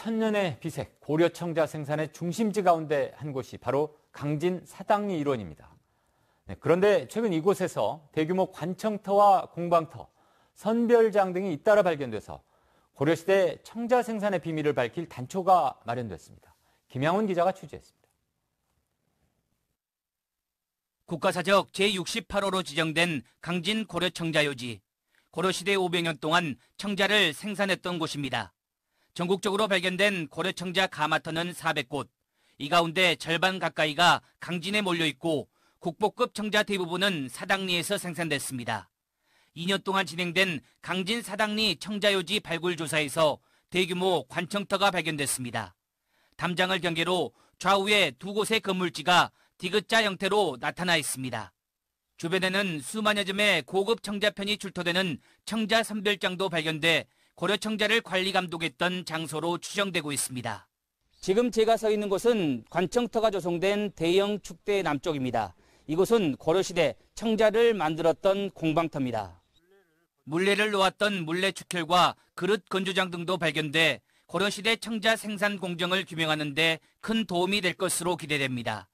천년의 비색 고려청자 생산의 중심지 가운데 한 곳이 바로 강진 사당리 일원입니다. 네, 그런데 최근 이곳에서 대규모 관청터와 공방터, 선별장 등이 잇따라 발견돼서 고려시대 청자 생산의 비밀을 밝힐 단초가 마련됐습니다. 김양훈 기자가 취재했습니다. 국가사적 제68호로 지정된 강진 고려청자 요지. 고려시대 500년 동안 청자를 생산했던 곳입니다. 전국적으로 발견된 고려청자 가마터는 400곳, 이 가운데 절반 가까이가 강진에 몰려 있고 국보급 청자 대부분은 사당리에서 생산됐습니다. 2년 동안 진행된 강진 사당리 청자요지 발굴 조사에서 대규모 관청터가 발견됐습니다. 담장을 경계로 좌우에 두 곳의 건물지가 디귿자 형태로 나타나 있습니다. 주변에는 수만여 점의 고급 청자편이 출토되는 청자 선별장도 발견돼 고려청자를 관리 감독했던 장소로 추정되고 있습니다. 지금 제가 서 있는 곳은 관청터가 조성된 대형 축대 남쪽입니다. 이곳은 고려시대 청자를 만들었던 공방터입니다. 물레를 놓았던 물레축혈과 그릇 건조장 등도 발견돼 고려시대 청자 생산 공정을 규명하는 데 큰 도움이 될 것으로 기대됩니다.